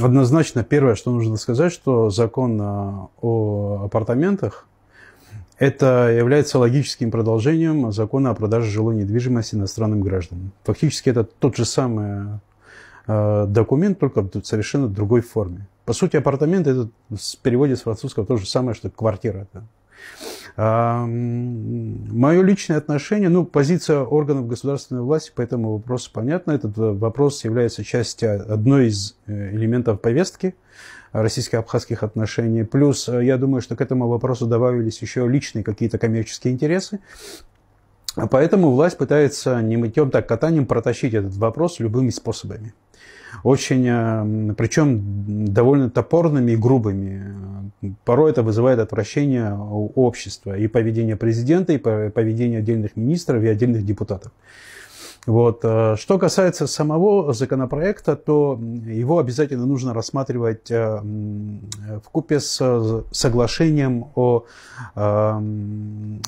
Однозначно первое, что нужно сказать, что закон а, о апартаментах это является логическим продолжением закона о продаже жилой недвижимости иностранным гражданам. Фактически это тот же самый а, документ, только в совершенно другой форме. По сути, апартамент это в переводе с французского то же самое, что квартира. Мое личное отношение, ну, позиция органов государственной власти по этому вопросу понятна. Этот э, вопрос является частью одной из э, элементов повестки российско-абхазских отношений. Плюс, э, я думаю, что к этому вопросу добавились еще личные какие-то коммерческие интересы. Поэтому власть пытается не мытьем так катанием протащить этот вопрос любыми способами очень, э, причем довольно топорными и грубыми. Порой это вызывает отвращение у общества и поведение президента, и поведение отдельных министров и отдельных депутатов. Вот. Э, что касается самого законопроекта, то его обязательно нужно рассматривать э, в купе с э, соглашением о э,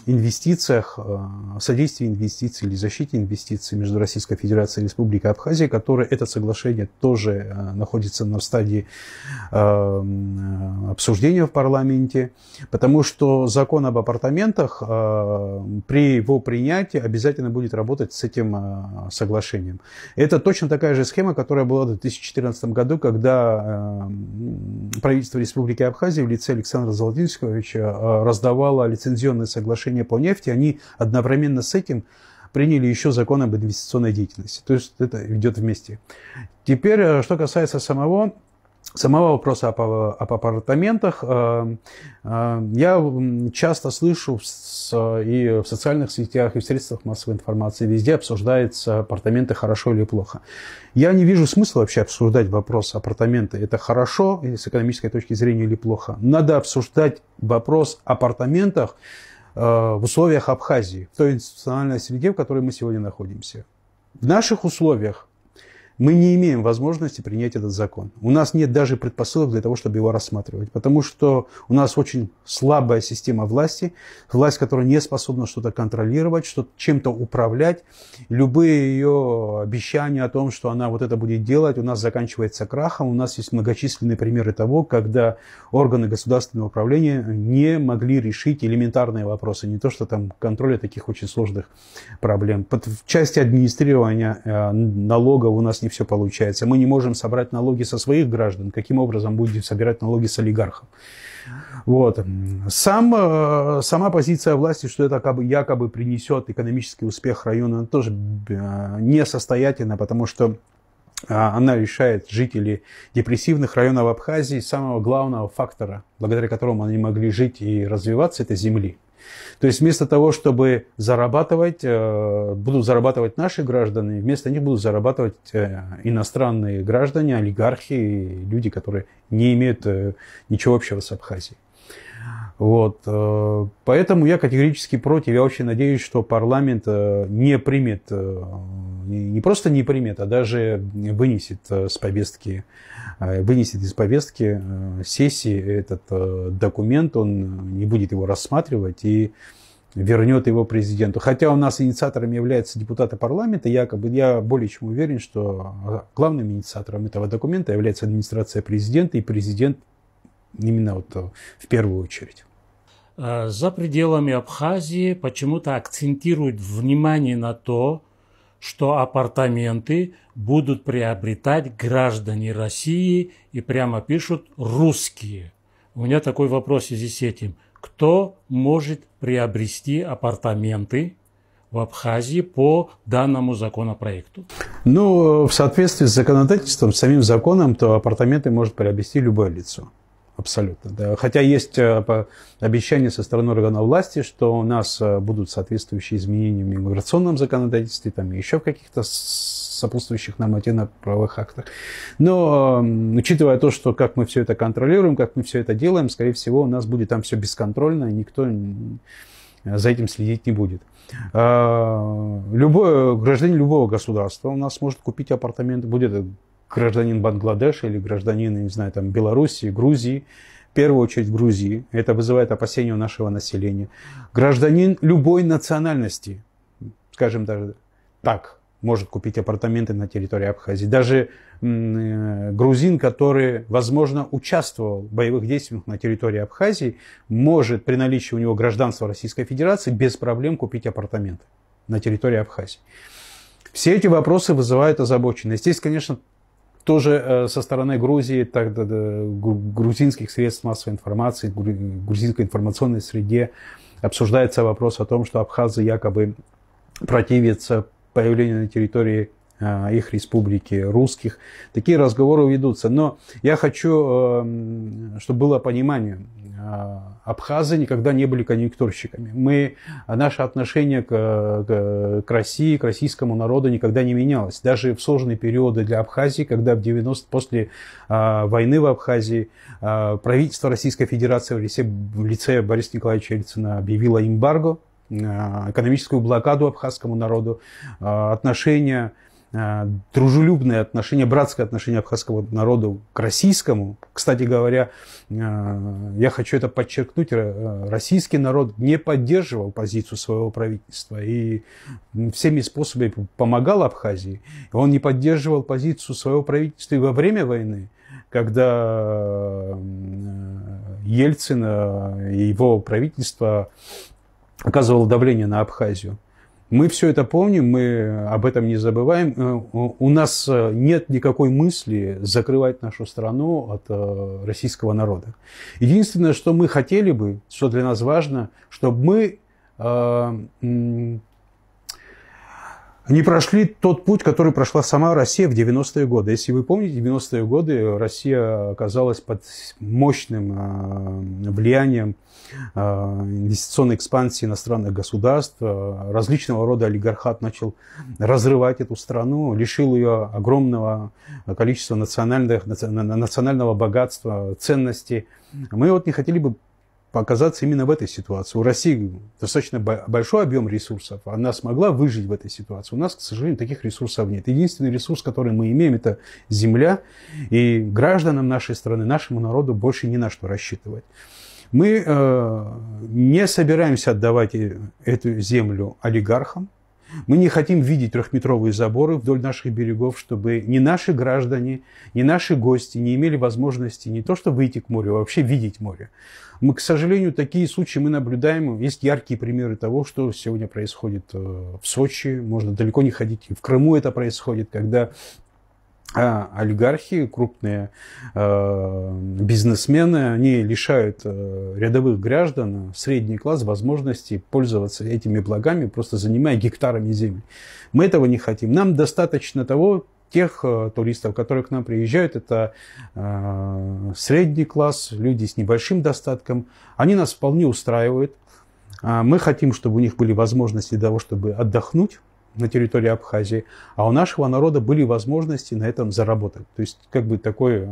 инвестициях, э, содействии инвестиций или защите инвестиций между Российской Федерацией и Республикой Абхазия, которое это соглашение тоже находится на стадии обсуждения в парламенте, потому что закон об апартаментах при его принятии обязательно будет работать с этим соглашением. Это точно такая же схема, которая была в 2014 году, когда правительство Республики Республики Абхазия в лице Александра Золотинского э, раздавала лицензионное соглашение по нефти. Они одновременно с этим приняли еще закон об инвестиционной деятельности. То есть это идет вместе. Теперь, э, что касается самого самого вопроса об, об апартаментах. Э, э, я часто слышу и в социальных сетях, и в средствах массовой информации везде обсуждается апартаменты хорошо или плохо. Я не вижу смысла вообще обсуждать вопрос апартаменты. Это хорошо с экономической точки зрения или плохо. Надо обсуждать вопрос апартаментах э, в условиях Абхазии, в той институциональной среде, в которой мы сегодня находимся. В наших условиях мы не имеем возможности принять этот закон. У нас нет даже предпосылок для того, чтобы его рассматривать, потому что у нас очень слабая система власти, власть, которая не способна что-то контролировать, что чем-то управлять. Любые ее обещания о том, что она вот это будет делать, у нас заканчивается крахом. У нас есть многочисленные примеры того, когда органы государственного управления не могли решить элементарные вопросы, не то что там контроля таких очень сложных проблем. В части администрирования э, налогов у нас не все получается. Мы не можем собрать налоги со своих граждан. Каким образом будем собирать налоги с олигархов? Вот. Сам, э, сама позиция власти, что это якобы, принесет экономический успех района, она тоже э, несостоятельна, потому что э, она лишает жителей депрессивных районов Абхазии самого главного фактора, благодаря которому они могли жить и развиваться, это земли. То есть вместо того, чтобы зарабатывать, э, будут зарабатывать наши граждане, вместо них будут зарабатывать э, иностранные граждане, олигархи, люди, которые не имеют э, ничего общего с Абхазией. Вот. Э, поэтому я категорически против. Я вообще надеюсь, что парламент э, не примет, э, не просто не примет, а даже вынесет с повестки, вынесет из повестки сессии этот документ, он не будет его рассматривать и вернет его президенту. Хотя у нас инициатором является депутаты парламента, якобы я более чем уверен, что главным инициатором этого документа является администрация президента и президент именно вот э, в первую очередь. Э, за пределами Абхазии почему-то акцентируют внимание на то, что апартаменты будут приобретать граждане России и прямо пишут «русские». У меня такой вопрос в связи с этим. Кто может приобрести апартаменты в Абхазии по данному законопроекту? Ну, э, в соответствии с законодательством, с самим законом, то апартаменты может приобрести любое лицо. Абсолютно. Да. Хотя есть э, обещание со стороны органов власти, что у нас э, будут соответствующие изменения в миграционном законодательстве, там еще в каких-то сопутствующих нормативно правовых актах. Но эм, учитывая то, что как мы все это контролируем, как мы все это делаем, скорее всего, у нас будет там все бесконтрольно, и никто э, за этим следить не будет. А, любой гражданин любого государства у нас может купить апартаменты, будет гражданин Бангладеш или гражданин, не знаю, там, Белоруссии, Грузии, в первую очередь Грузии, это вызывает опасения у нашего населения, гражданин любой национальности, скажем даже так, может купить апартаменты на территории Абхазии. Даже э, грузин, который, возможно, участвовал в боевых действиях на территории Абхазии, может при наличии у него гражданства Российской Федерации без проблем купить апартаменты на территории Абхазии. Все эти вопросы вызывают озабоченность. Здесь, конечно, тоже э, со стороны Грузии, так, грузинских средств массовой информации, грузинской информационной среде обсуждается вопрос о том, что абхазы якобы противятся появлению на территории а, их республики, русских. Такие разговоры ведутся. Но я хочу, э, чтобы было понимание, а, абхазы никогда не были конъюнктурщиками. Мы, наше отношение к, к, к России, к российскому народу никогда не менялось. Даже в сложные периоды для Абхазии, когда в 90 после а, войны в Абхазии а, правительство Российской Федерации в лице, в лице Бориса Николаевича Ельцина объявило эмбарго а, экономическую блокаду абхазскому народу, отношения Э, дружелюбное отношение, братское отношение абхазского народа к российскому. Кстати говоря, э, я хочу это подчеркнуть, э, российский народ не поддерживал позицию своего правительства и всеми способами помогал Абхазии. Он не поддерживал позицию своего правительства и во время войны, когда Ельцина и его правительство оказывало давление на Абхазию. Мы все это помним, мы об этом не забываем. Э, у нас э, нет никакой мысли закрывать нашу страну от э, российского народа. Единственное, что мы хотели бы, что для нас важно, чтобы мы не прошли тот путь, который прошла сама Россия в 90-е годы. Если вы помните, 90-е годы Россия оказалась под мощным а, влиянием а, инвестиционной экспансии иностранных государств. Различного рода олигархат начал разрывать эту страну, лишил ее огромного количества национальных, национального богатства, ценностей. Мы вот не хотели бы оказаться именно в этой ситуации. У России достаточно большой объем ресурсов. Она смогла выжить в этой ситуации. У нас, к сожалению, таких ресурсов нет. Единственный ресурс, который мы имеем, это земля. И гражданам нашей страны, нашему народу больше не на что рассчитывать. Мы э, не собираемся отдавать э, эту землю олигархам. Мы не хотим видеть трехметровые заборы вдоль наших берегов, чтобы ни наши граждане, ни наши гости не имели возможности не то чтобы выйти к морю, а вообще видеть море. Мы, к сожалению, такие случаи мы наблюдаем. Есть яркие примеры того, что сегодня происходит э, в Сочи. Можно далеко не ходить. в Крыму это происходит, когда а олигархи, крупные э, бизнесмены, они лишают э, рядовых граждан, средний класс, возможности пользоваться этими благами, просто занимая гектарами земли. Мы этого не хотим. Нам достаточно того, тех э, туристов, которые к нам приезжают, это э, средний класс, люди с небольшим достатком. Они нас вполне устраивают. А мы хотим, чтобы у них были возможности для того, чтобы отдохнуть на территории Абхазии, а у нашего народа были возможности на этом заработать. То есть как бы такой э,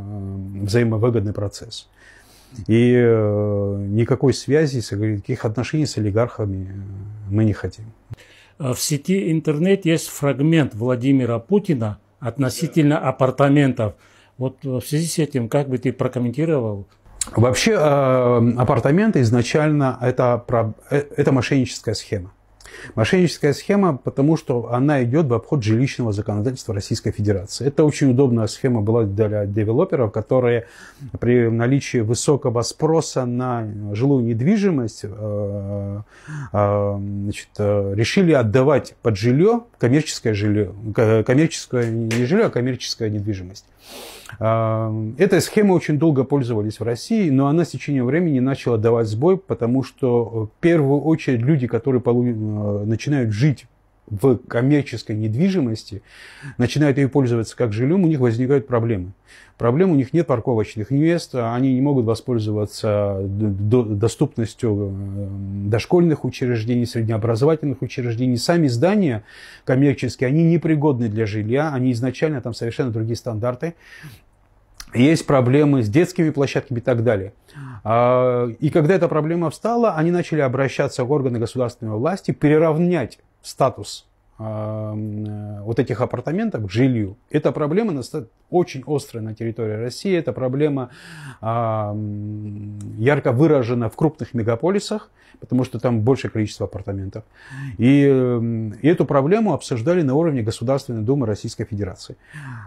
взаимовыгодный процесс. И э, никакой связи, никаких отношений с олигархами э, мы не хотим. В сети интернет есть фрагмент Владимира Путина относительно апартаментов. Вот в связи с этим, как бы ты прокомментировал Вообще апартаменты изначально это, это мошенническая схема. Мошенническая схема, потому что она идет в обход жилищного законодательства Российской Федерации. Это очень удобная схема была для девелоперов, которые при наличии высокого спроса на жилую недвижимость э, э, значит, э, решили отдавать под жилье коммерческое жилье, коммерческое не жилье, а коммерческая недвижимость. Этой схемой очень долго пользовались в России, но она с течением времени начала давать сбой, потому что э, в первую очередь люди, которые э, начинают жить в коммерческой недвижимости, начинают ее пользоваться как жильем, у них возникают проблемы. Проблем у них нет парковочных мест, они не могут воспользоваться доступностью э, дошкольных учреждений, среднеобразовательных учреждений. Сами здания коммерческие, они непригодны для жилья, они изначально там совершенно другие стандарты есть проблемы с детскими площадками и так далее. А, и когда эта проблема встала, они начали обращаться к органы государственной власти, переравнять статус а, э, вот этих апартаментов к жилью. Эта проблема очень острая на территории России. Эта проблема а, ярко выражена в крупных мегаполисах, потому что там большее количество апартаментов. И эту проблему обсуждали на уровне Государственной Думы Российской Федерации.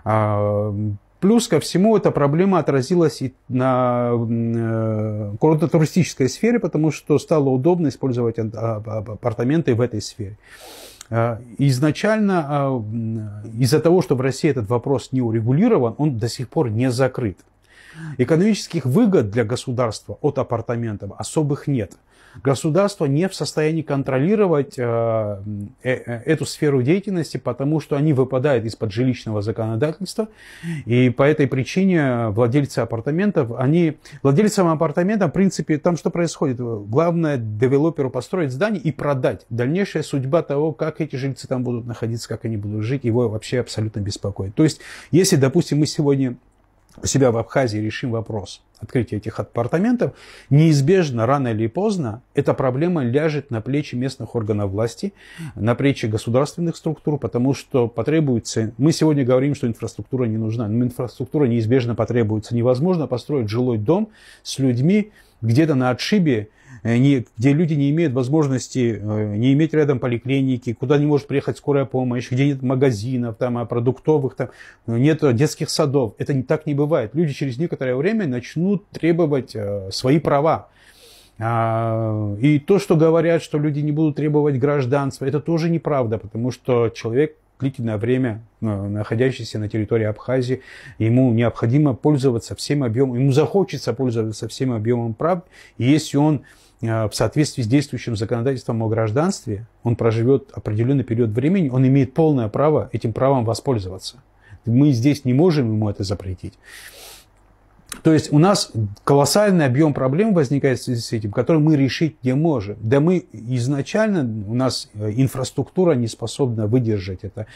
А, Плюс ко всему эта проблема отразилась и на э, курортно-туристической сфере, потому что стало удобно использовать а, а, апартаменты в этой сфере. А, изначально из-за того, что в России этот вопрос не урегулирован, он до сих пор не закрыт. Экономических выгод для государства от апартаментов особых нет. Государство не в состоянии контролировать э, э, э, эту сферу деятельности, потому что они выпадают из-под жилищного законодательства. И по этой причине владельцы апартаментов, они, владельцам апартамента, в принципе, там что происходит? Главное девелоперу построить здание и продать. Дальнейшая судьба того, как эти жильцы там будут находиться, как они будут жить, его вообще абсолютно беспокоит. То есть, если, допустим, мы сегодня у себя в Абхазии решим вопрос открытия этих апартаментов, неизбежно, рано или поздно, эта проблема ляжет на плечи местных органов власти, на плечи государственных структур, потому что потребуется... Мы сегодня говорим, что инфраструктура не нужна, но инфраструктура неизбежно потребуется. Невозможно построить жилой дом с людьми где-то на отшибе не, где люди не имеют возможности, э, не иметь рядом поликлиники, куда не может приехать скорая помощь, где нет магазинов, там, а продуктовых, там, нет детских садов. Это не, так не бывает. Люди через некоторое время начнут требовать э, свои права. А, и то, что говорят, что люди не будут требовать гражданства, это тоже неправда, потому что человек длительное время э, находящийся на территории Абхазии, ему необходимо пользоваться всем объемом, ему захочется пользоваться всем объемом прав, если он Э, в соответствии с действующим законодательством о гражданстве, он проживет определенный период времени, он имеет полное право этим правом воспользоваться. Мы здесь не можем ему это запретить. То есть у нас колоссальный объем проблем возникает в связи с этим, который мы решить не можем. Да мы изначально, у нас э, инфраструктура не способна выдержать это.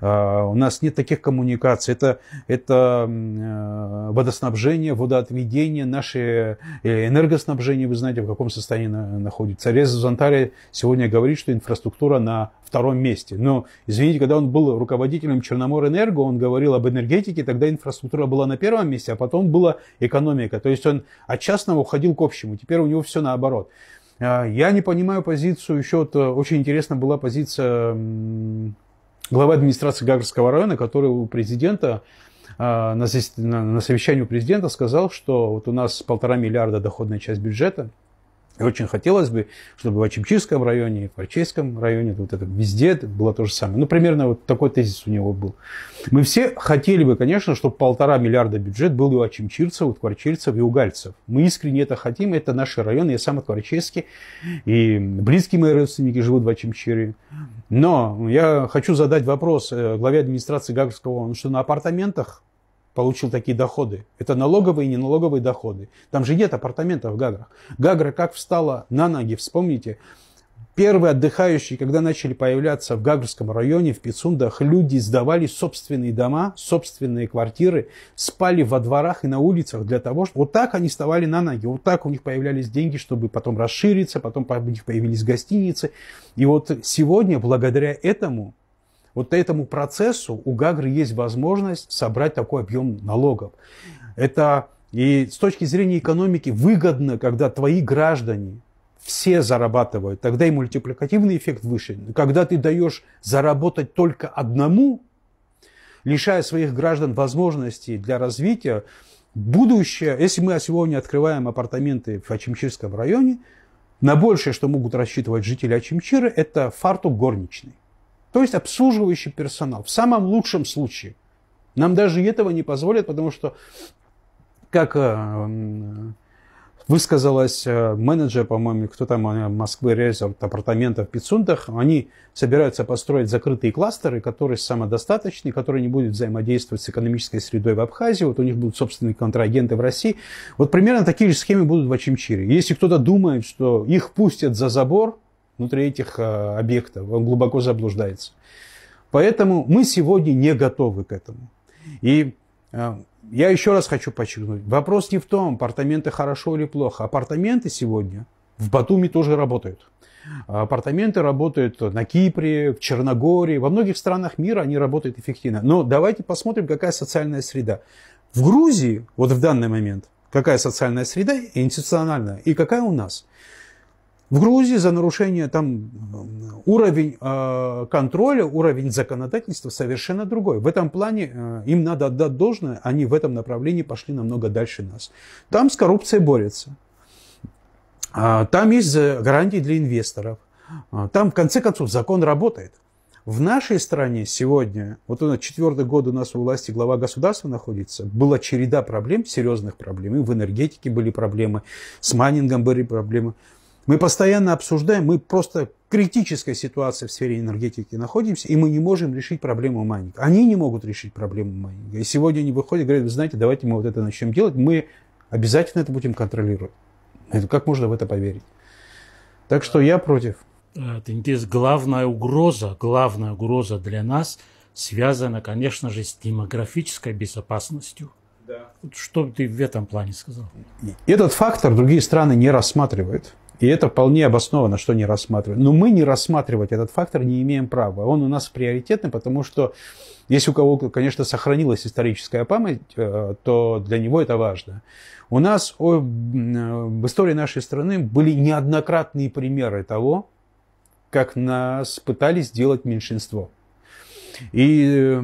А, у нас нет таких коммуникаций. Это, это э, водоснабжение, водоотведение, наше э, энергоснабжение, вы знаете, в каком состоянии находится. Рез Зонтария сегодня говорит, что инфраструктура на втором месте. Но, извините, когда он был руководителем Черноморэнерго, он говорил об энергетике, тогда инфраструктура была на первом месте, а потом было экономика. То есть он от частного уходил к общему, теперь у него все наоборот. А, я не понимаю позицию еще, э, очень интересна была позиция главы администрации Гагарского района, который у президента а, на совещании у президента сказал, что вот у нас полтора миллиарда доходная часть бюджета – и очень хотелось бы, чтобы в Ачимчирском районе, в Парчейском районе, вот это везде это было то же самое. Ну, примерно вот такой тезис у него был. Мы все хотели бы, конечно, чтобы полтора миллиарда бюджет был у ачимчирцев, у кварчельцев и у гальцев. Мы искренне это хотим, это наши районы. Я сам от Кварчейски, и близкие мои родственники живут в Ачимчире. Но я хочу задать вопрос э, главе администрации Гагарского, он что, на апартаментах получил такие доходы. Это налоговые и неналоговые доходы. Там же нет апартаментов в Гаграх. Гагра как встала на ноги, вспомните. Первые отдыхающие, когда начали появляться в Гагрском районе, в Пицундах, люди сдавали собственные дома, собственные квартиры, спали во дворах и на улицах для того, что вот так они вставали на ноги, вот так у них появлялись деньги, чтобы потом расшириться, потом у них появились гостиницы. И вот сегодня, благодаря этому, вот этому процессу у Гагры есть возможность собрать такой объем налогов. Это и с точки зрения экономики выгодно, когда твои граждане все зарабатывают, тогда и мультипликативный эффект выше. Когда ты даешь заработать только одному, лишая своих граждан возможностей для развития, будущее, если мы сегодня открываем апартаменты в Ачимчирском районе, на большее, что могут рассчитывать жители Ачимчира, это фартук горничный. То есть обслуживающий персонал. В самом лучшем случае. Нам даже этого не позволят, потому что, как э, высказалась э, менеджер, по-моему, кто там, Москвы, Резерт, апартаментов в Пицунтах, они собираются построить закрытые кластеры, которые самодостаточны, которые не будут взаимодействовать с экономической средой в Абхазии, вот у них будут собственные контрагенты в России. Вот примерно такие же схемы будут в Ачимчире. Если кто-то думает, что их пустят за забор, внутри этих э, объектов, он глубоко заблуждается. Поэтому мы сегодня не готовы к этому. И э, я еще раз хочу подчеркнуть, вопрос не в том, апартаменты хорошо или плохо. Апартаменты сегодня в Батуми тоже работают. Апартаменты работают на Кипре, в Черногории, во многих странах мира они работают эффективно. Но давайте посмотрим, какая социальная среда. В Грузии, вот в данный момент, какая социальная среда институциональная и какая у нас. В Грузии за нарушение там э, уровень э, контроля, уровень законодательства совершенно другой. В этом плане э, им надо отдать должное, они в этом направлении пошли намного дальше нас. Там с коррупцией борются. А, там есть э, гарантии для инвесторов. А, там, в конце концов, закон работает. В нашей стране сегодня, вот у нас четвертый год у нас у власти глава государства находится, была череда проблем, серьезных проблем. И в энергетике были проблемы, с майнингом были проблемы. Мы постоянно обсуждаем, мы просто в критической ситуации в сфере энергетики находимся, и мы не можем решить проблему майнинга. Они не могут решить проблему майнинга. И сегодня они выходят и говорят, вы знаете, давайте мы вот это начнем делать, мы обязательно это будем контролировать. Как можно в это поверить? Так что я против. Э, Тенгиз, главная угроза, главная угроза для нас связана, конечно же, с демографической безопасностью. Да. Что бы ты в этом плане сказал? Этот фактор другие страны не рассматривают. И это вполне обоснованно, что не рассматривают. Но мы не рассматривать этот фактор не имеем права. Он у нас приоритетный, потому что если у кого, конечно, сохранилась историческая память, э, то для него это важно. У нас э, в истории нашей страны были неоднократные примеры того, как нас пытались сделать меньшинство. И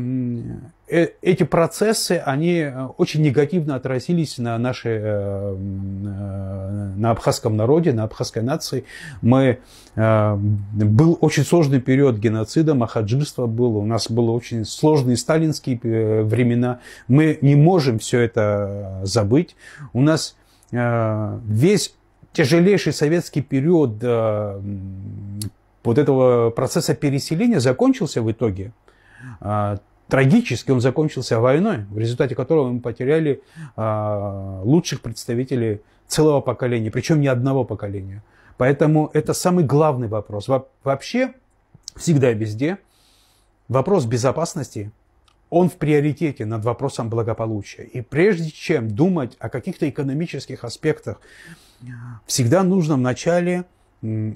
э, э, эти процессы, они э, очень негативно отразились на нашей, на абхазском народе, на абхазской нации. Мы, был очень сложный период геноцида, махаджирства было, у нас были очень сложные сталинские времена. Мы не можем все это забыть. У нас весь тяжелейший советский период вот этого процесса переселения закончился в итоге – а, трагически он закончился войной, в результате которого мы потеряли а, лучших представителей целого поколения, причем не одного поколения. Поэтому это самый главный вопрос. Во вообще, всегда и везде, вопрос безопасности, он в приоритете над вопросом благополучия. И прежде чем думать о каких-то экономических аспектах, всегда нужно вначале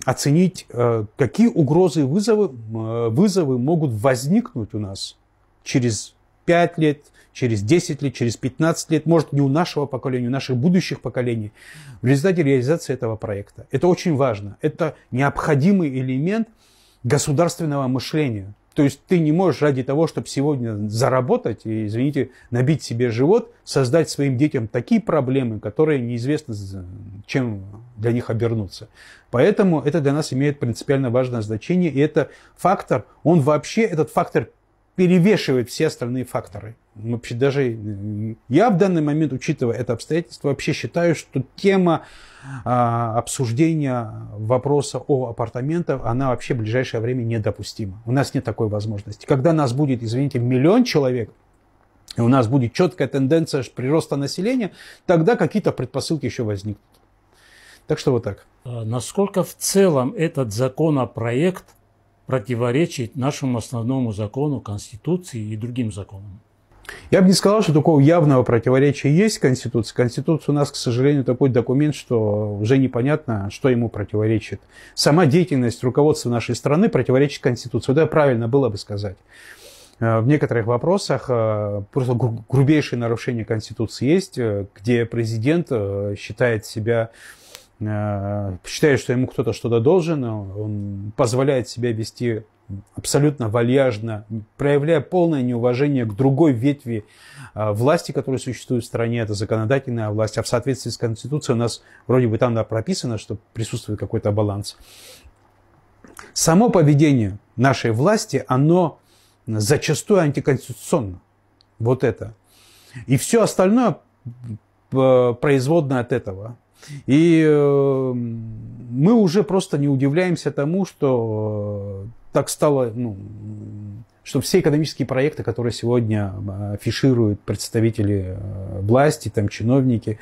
оценить, э, какие угрозы и вызовы, э, вызовы могут возникнуть у нас через 5 лет, через 10 лет, через 15 лет, может, не у нашего поколения, у наших будущих поколений, в результате реализации этого проекта. Это очень важно. Это необходимый элемент государственного мышления – то есть ты не можешь ради того, чтобы сегодня заработать и, извините, набить себе живот, создать своим детям такие проблемы, которые неизвестно, чем для них обернуться. Поэтому это для нас имеет принципиально важное значение, и это фактор, он вообще, этот фактор перевешивает все остальные факторы. Вообще даже я в данный момент, учитывая это обстоятельство, вообще считаю, что тема а, обсуждения вопроса о апартаментах, она вообще в ближайшее время недопустима. У нас нет такой возможности. Когда нас будет, извините, миллион человек, и у нас будет четкая тенденция прироста населения, тогда какие-то предпосылки еще возникнут. Так что вот так. А насколько в целом этот законопроект – противоречит нашему основному закону, Конституции и другим законам. Я бы не сказал, что такого явного противоречия есть в Конституции. Конституция у нас, к сожалению, такой документ, что уже непонятно, что ему противоречит. Сама деятельность руководства нашей страны противоречит Конституции. Вот это правильно было бы сказать. Э, в некоторых вопросах э, просто грубейшие нарушения Конституции есть, э, где президент считает себя Э, считает, что ему кто-то что-то должен, он позволяет себя вести абсолютно вальяжно, проявляя полное неуважение к другой ветви э, власти, которая существует в стране, это законодательная власть, а в соответствии с Конституцией у нас вроде бы там да, прописано, что присутствует какой-то баланс. Само поведение нашей власти, оно зачастую антиконституционно. Вот это. И все остальное производно от этого. И э, мы уже просто не удивляемся тому, что э, так стало, ну, что все экономические проекты, которые сегодня э, афишируют представители власти, там чиновники,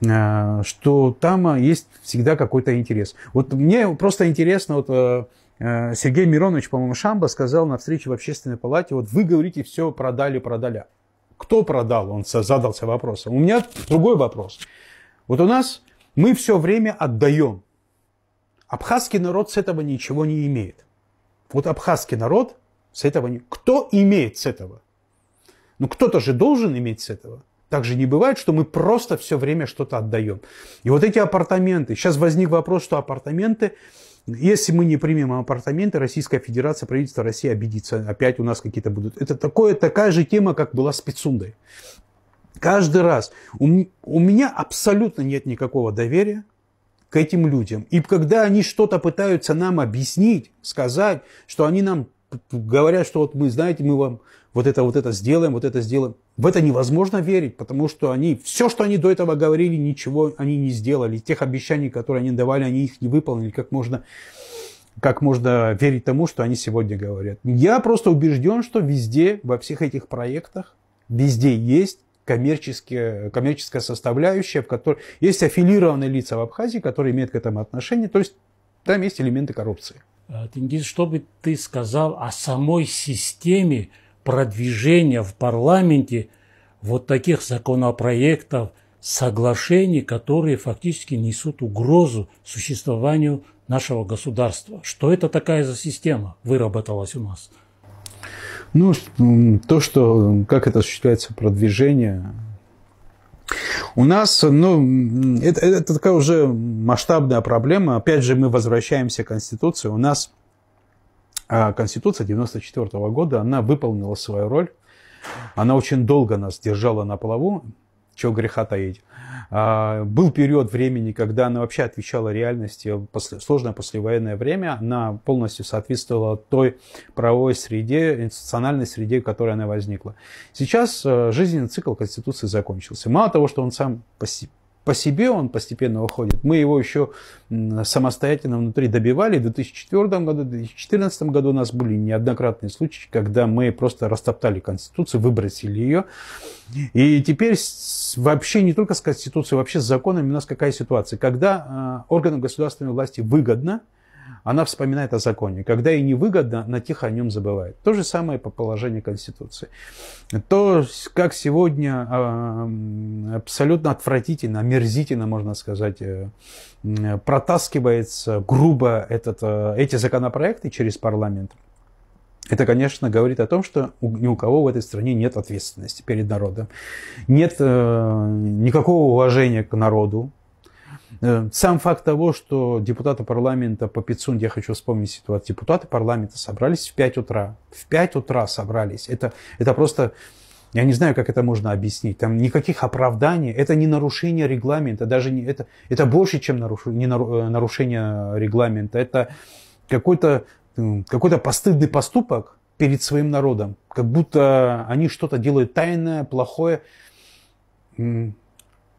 что там есть всегда какой-то интерес. Вот мне просто интересно, вот Сергей Миронович, по-моему, Шамба сказал на встрече в общественной палате, вот вы говорите все продали, продали. Кто продал? Он задался вопросом. У меня другой вопрос. Вот у нас мы все время отдаем. Абхазский народ с этого ничего не имеет. Вот абхазский народ с этого не... Кто имеет с этого? Ну кто-то же должен иметь с этого. Так же не бывает, что мы просто все время что-то отдаем. И вот эти апартаменты. Сейчас возник вопрос, что апартаменты, если мы не примем апартаменты, Российская Федерация, правительство России обидится. Опять у нас какие-то будут. Это такое, такая же тема, как была с Пицундой. Каждый раз у, у меня абсолютно нет никакого доверия к этим людям. И когда они что-то пытаются нам объяснить, сказать, что они нам говорят, что вот мы, знаете, мы вам вот это, вот это сделаем, вот это сделаем. В это невозможно верить, потому что они, все, что они до этого говорили, ничего они не сделали. Тех обещаний, которые они давали, они их не выполнили. Как можно, как можно верить тому, что они сегодня говорят? Я просто убежден, что везде, во всех этих проектах, везде есть коммерческие, коммерческая составляющая, в которой есть аффилированные лица в Абхазии, которые имеют к этому отношение, то есть там есть элементы коррупции. Э, Тенгиз, что бы ты сказал о самой системе продвижения в парламенте вот таких законопроектов, соглашений, которые фактически несут угрозу существованию нашего государства. Что это такая за система выработалась у нас? Ну, то, что, как это осуществляется продвижение. У нас, ну, это, это такая уже масштабная проблема. Опять же, мы возвращаемся к Конституции. У нас а, Конституция 1994 года, она выполнила свою роль. Она очень долго нас держала на плаву чего греха таить. А, был период времени, когда она вообще отвечала реальности, сложное послевоенное время, она полностью соответствовала той правовой среде, институциональной среде, в которой она возникла. Сейчас э, жизненный цикл Конституции закончился. Мало того, что он сам по, по себе он постепенно уходит. Мы его еще самостоятельно внутри добивали. В 2004 году, в 2014 году у нас были неоднократные случаи, когда мы просто растоптали Конституцию, выбросили ее. И теперь вообще не только с Конституцией, вообще с законами у нас какая ситуация. Когда а, органам государственной власти выгодно – она вспоминает о законе. Когда ей невыгодно, она тихо о нем забывает. То же самое по положению Конституции. То, как сегодня а, абсолютно отвратительно, омерзительно, можно сказать, э, протаскивается грубо этот, э, эти законопроекты через парламент, это, конечно, говорит о том, что ни у кого в этой стране нет ответственности перед народом, нет э, никакого уважения к народу, Э, сам факт того, что депутаты парламента по Пицунде, я хочу вспомнить ситуацию, депутаты парламента собрались в 5 утра. В 5 утра собрались. Это, это просто... Я не знаю, как это можно объяснить. Там никаких оправданий. Это не нарушение регламента. Даже не, это, это больше, чем наруш, не э, нарушение регламента. Это какой-то э, какой-то постыдный поступок перед своим народом. Как будто они что-то делают тайное, плохое.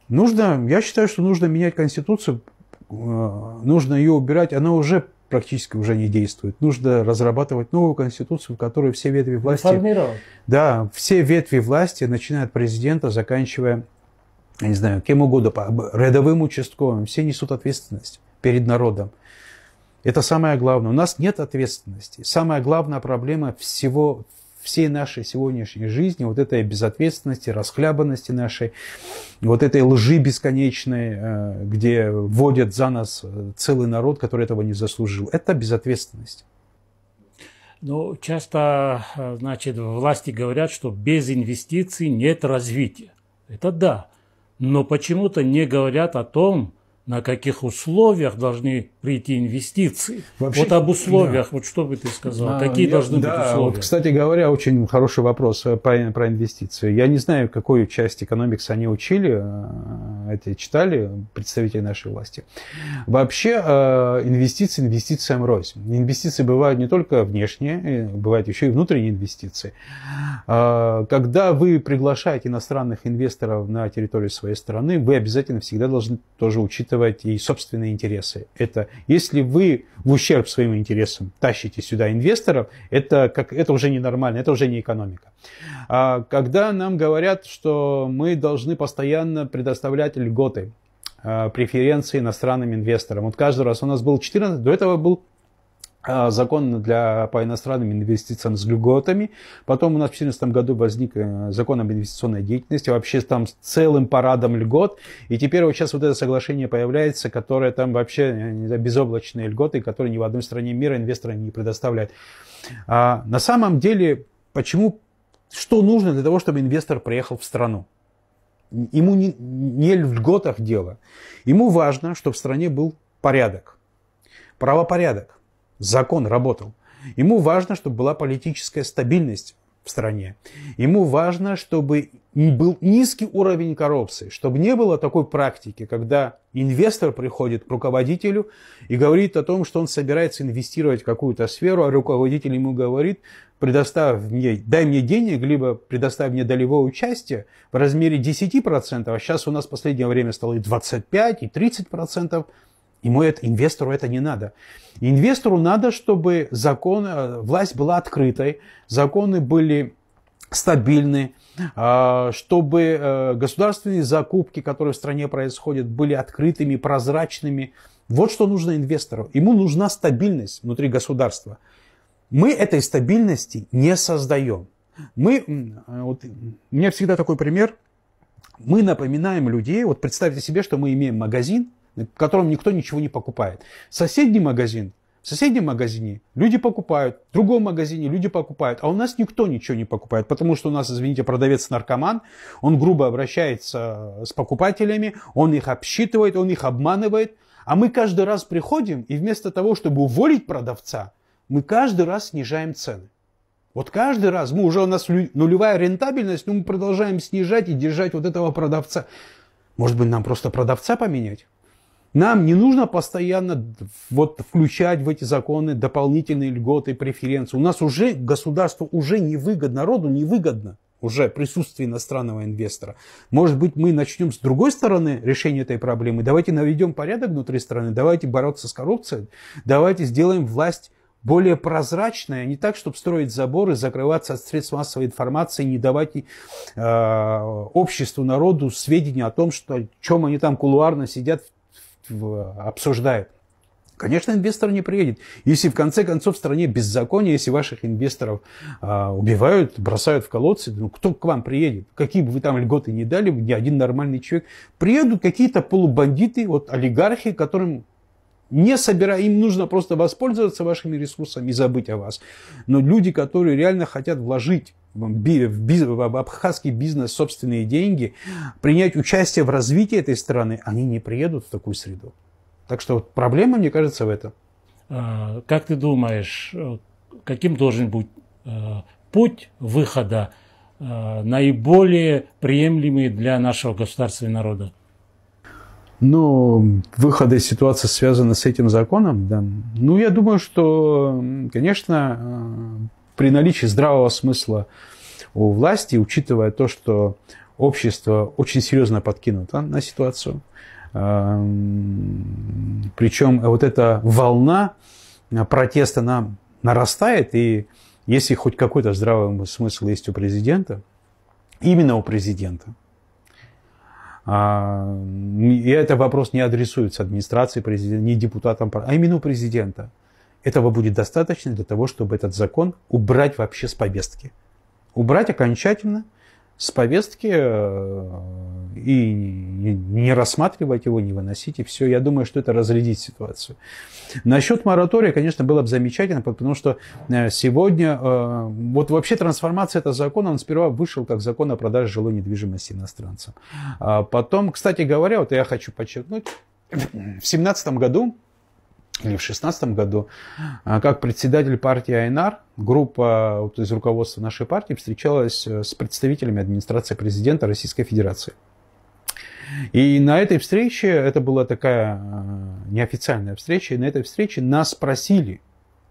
Нужно, я считаю, что нужно менять Конституцию, э, нужно ее убирать, она уже практически уже не действует. Нужно разрабатывать новую конституцию, в которой все ветви власти... Да, все ветви власти, начиная от президента, заканчивая, я не знаю, кем угодно, рядовым участковым, все несут ответственность перед народом. Это самое главное. У нас нет ответственности. Самая главная проблема всего, всей нашей сегодняшней жизни, вот этой безответственности, расхлябанности нашей, вот этой лжи бесконечной, э, где вводят за нас э, целый народ, который этого не заслужил. Это безответственность. Ну, часто, э, значит, власти говорят, что без инвестиций нет развития. Это да. Но почему-то не говорят о том, на каких условиях должны прийти инвестиции. Вообще, вот об условиях, да. вот что бы ты сказал, а, какие я, должны да, быть условия? Вот, кстати говоря, очень хороший вопрос э, про, про инвестиции. Я не знаю, какую часть экономикс они учили, э, это читали представители нашей власти. Вообще э, инвестиции инвестициям рознь. Инвестиции бывают не только внешние, бывают еще и внутренние инвестиции. Когда вы приглашаете иностранных инвесторов на территорию своей страны, вы обязательно всегда должны тоже учитывать учитывать и собственные интересы. Это если вы в ущерб своим интересам тащите сюда инвесторов, это, как, это уже ненормально, это уже не экономика. А когда нам говорят, что мы должны постоянно предоставлять льготы, а, преференции иностранным инвесторам. Вот каждый раз у нас был 14, до этого был а, закон для, по иностранным инвестициям с льготами. Потом у нас в 2014 году возник э, закон об инвестиционной деятельности, вообще там с целым парадом льгот. И теперь вот сейчас вот это соглашение появляется, которое там вообще э, безоблачные льготы, которые ни в одной стране мира инвесторам не предоставляют. А на самом деле, почему, что нужно для того, чтобы инвестор приехал в страну? Ему не, не в льготах дело. Ему важно, чтобы в стране был порядок, правопорядок закон работал. Ему важно, чтобы была политическая стабильность в стране. Ему важно, чтобы был низкий уровень коррупции, чтобы не было такой практики, когда инвестор приходит к руководителю и говорит о том, что он собирается инвестировать в какую-то сферу, а руководитель ему говорит, предоставь мне, дай мне денег, либо предоставь мне долевое участие в размере 10%, а сейчас у нас в последнее время стало и 25, и 30%. Ему это, инвестору это не надо. Инвестору надо, чтобы закон, э, власть была открытой, законы были стабильны, а, чтобы э, государственные закупки, которые в стране происходят, были открытыми, прозрачными. Вот что нужно инвестору. Ему нужна стабильность внутри государства. Мы этой стабильности не создаем. Мы, э, вот, у меня всегда такой пример. Мы напоминаем людей, вот представьте себе, что мы имеем магазин, котором никто ничего не покупает. Соседний магазин, в соседнем магазине люди покупают, в другом магазине люди покупают, а у нас никто ничего не покупает, потому что у нас, извините, продавец-наркоман, он грубо обращается э, с покупателями, он их обсчитывает, он их обманывает, а мы каждый раз приходим, и вместо того, чтобы уволить продавца, мы каждый раз снижаем цены. Вот каждый раз мы уже у нас нулевая рентабельность, но мы продолжаем снижать и держать вот этого продавца. Может быть, нам просто продавца поменять? Нам не нужно постоянно вот включать в эти законы дополнительные льготы, преференции. У нас уже государство уже невыгодно, народу невыгодно уже присутствие иностранного инвестора. Может быть, мы начнем с другой стороны решения этой проблемы. Давайте наведем порядок внутри страны, давайте бороться с коррупцией, давайте сделаем власть более прозрачная, не так, чтобы строить заборы, закрываться от средств массовой информации, не давать э, обществу, народу сведения о том, что, чем они там кулуарно сидят, обсуждает. Конечно, инвестор не приедет. Если в конце концов в стране беззаконие, если ваших инвесторов а, убивают, бросают в колодцы, ну кто к вам приедет? Какие бы вы там льготы не дали, ни один нормальный человек. Приедут какие-то полубандиты, вот олигархи, которым не собирая, им нужно просто воспользоваться вашими ресурсами и забыть о вас. Но люди, которые реально хотят вложить в, биз, в абхазский бизнес собственные деньги, принять участие в развитии этой страны, они не приедут в такую среду. Так что вот проблема, мне кажется, в этом. А, как ты думаешь, э, каким должен быть э, путь выхода э, наиболее приемлемый для нашего государства и народа? Ну, выход из ситуации связан с этим законом, да. Ну, я думаю, что, конечно, при наличии здравого смысла у власти, учитывая то, что общество очень серьезно подкинуто на ситуацию, эм, причем вот эта волна э, протеста, она нарастает, и если хоть какой-то здравый смысл есть у президента, именно у президента, а, и это вопрос не адресуется администрации президента, не депутатам, а именно у президента – этого будет достаточно для того, чтобы этот закон убрать вообще с повестки. Убрать окончательно с повестки э, и не рассматривать его, не выносить, и все. Я думаю, что это разрядит ситуацию. Насчет моратория, конечно, было бы замечательно, потому что э, сегодня, э, вот вообще трансформация этого закона, он сперва вышел как закон о продаже жилой недвижимости иностранцам. А потом, кстати говоря, вот я хочу подчеркнуть, в 2017 году или в 2016 году, а, как председатель партии Айнар, группа вот из руководства нашей партии встречалась э, с представителями администрации президента Российской Федерации. И на этой встрече, это была такая э, неофициальная встреча, и на этой встрече нас просили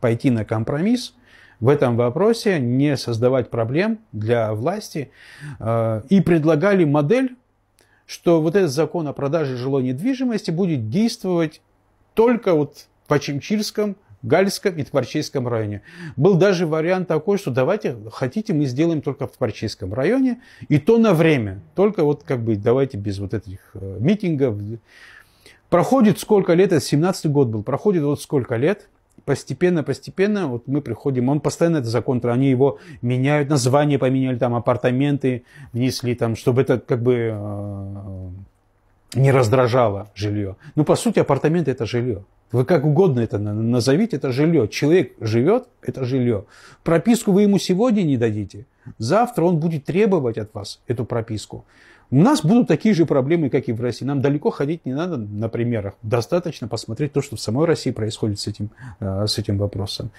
пойти на компромисс в этом вопросе, не создавать проблем для власти, э, и предлагали модель, что вот этот закон о продаже жилой недвижимости будет действовать только вот по Почемчирском, Гальском и Творчейском районе. Был даже вариант такой, что давайте, хотите, мы сделаем только в Творчейском районе, и то на время. Только вот как бы давайте без вот этих э, митингов. Проходит сколько лет, это 17 год был, проходит вот сколько лет, постепенно, постепенно вот мы приходим, он постоянно это закон, они его меняют, название поменяли, там апартаменты внесли, там, чтобы это как бы э, не раздражало жилье. Ну, по сути, апартаменты это жилье. Вы как угодно это назовите, это жилье. Человек живет, это жилье. Прописку вы ему сегодня не дадите. Завтра он будет требовать от вас эту прописку. У нас будут такие же проблемы, как и в России. Нам далеко ходить не надо на примерах. Достаточно посмотреть то, что в самой России происходит с этим, э, с этим вопросом.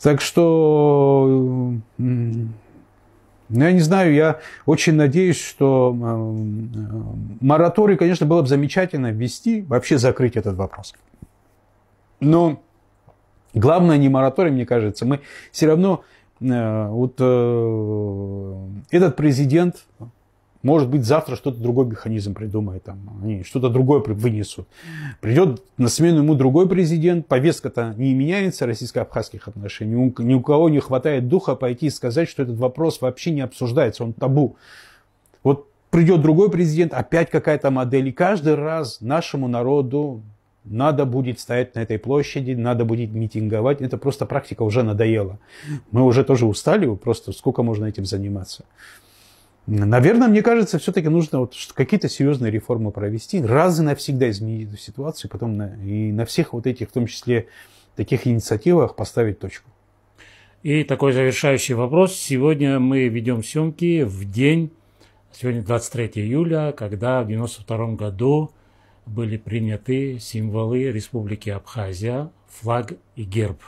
Так что ну, я не знаю, я очень надеюсь, что мораторий, конечно, было бы замечательно ввести, вообще закрыть этот вопрос. Но главное не мораторий, мне кажется. Мы все равно, э, вот э, этот президент, может быть, завтра что-то другой механизм придумает, там, они что-то другое вынесут. Придет на смену ему другой президент, повестка-то не меняется российско-абхазских отношений. Ни у кого не хватает духа пойти и сказать, что этот вопрос вообще не обсуждается, он табу. Вот придет другой президент, опять какая-то модель. И каждый раз нашему народу надо будет стоять на этой площади, надо будет митинговать. Это просто практика уже надоела. Мы уже тоже устали, просто сколько можно этим заниматься. Наверное, мне кажется, все-таки нужно вот какие-то серьезные реформы провести, раз и навсегда изменить эту ситуацию, потом на, и на всех вот этих, в том числе, таких инициативах поставить точку. И такой завершающий вопрос. Сегодня мы ведем съемки в день, сегодня 23 июля, когда в 1992 году были приняты символы Республики Абхазия, флаг и герб.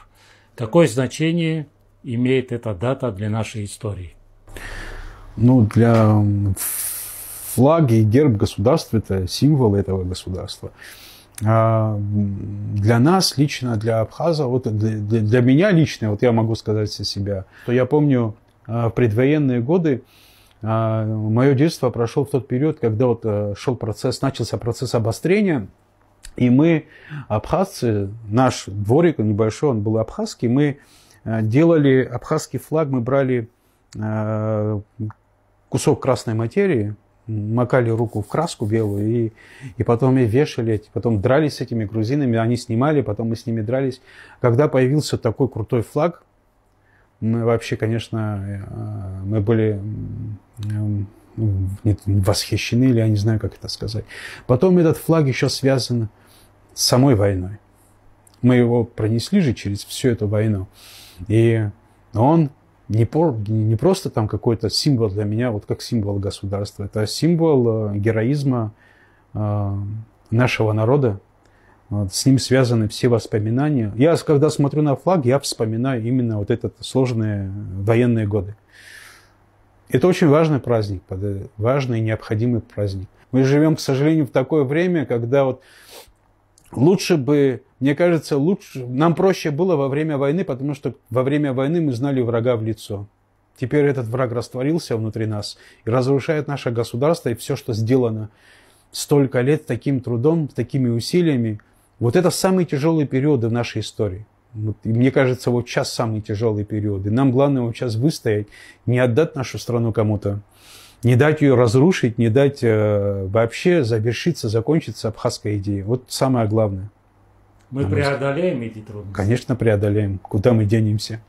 Какое значение имеет эта дата для нашей истории? Ну, для флаги и герб государства – это символ этого государства. А для нас лично, для Абхаза, вот для, для, меня лично, вот я могу сказать за себя, то я помню а, в предвоенные годы а, мое детство прошло в тот период, когда вот э, шел процесс, начался процесс обострения, и мы, абхазцы, наш дворик небольшой, он был абхазский, мы э, делали абхазский флаг, мы брали э, кусок красной материи, макали руку в краску белую, и, и потом и вешали, потом дрались с этими грузинами, они снимали, потом мы с ними дрались. Когда появился такой крутой флаг, мы вообще, конечно, э, мы были восхищены, или я не знаю, как это сказать. Потом этот флаг еще связан с самой войной. Мы его пронесли же через всю эту войну. И он не, по, не просто там какой-то символ для меня, вот как символ государства. Это символ э, героизма э, нашего народа. Вот, с ним связаны все воспоминания. Я, когда смотрю на флаг, я вспоминаю именно вот этот сложные военные годы. Это очень важный праздник, э, важный и необходимый праздник. Мы живем, к сожалению, в такое время, когда вот лучше бы, мне кажется, лучше, нам проще было во время войны, потому что во время войны мы знали врага в лицо. Теперь этот враг растворился внутри нас и разрушает наше государство и все, что сделано столько лет таким трудом, такими усилиями. Вот это самые тяжелые периоды в нашей истории. Вот, и мне кажется, вот сейчас самые тяжелые периоды. Нам главное вот сейчас выстоять, не отдать нашу страну кому-то, не дать ее разрушить, не дать э, вообще завершиться, закончиться абхазская идея. Вот самое главное. Мы преодолеем эти трудности? Конечно, преодолеем. Куда мы денемся?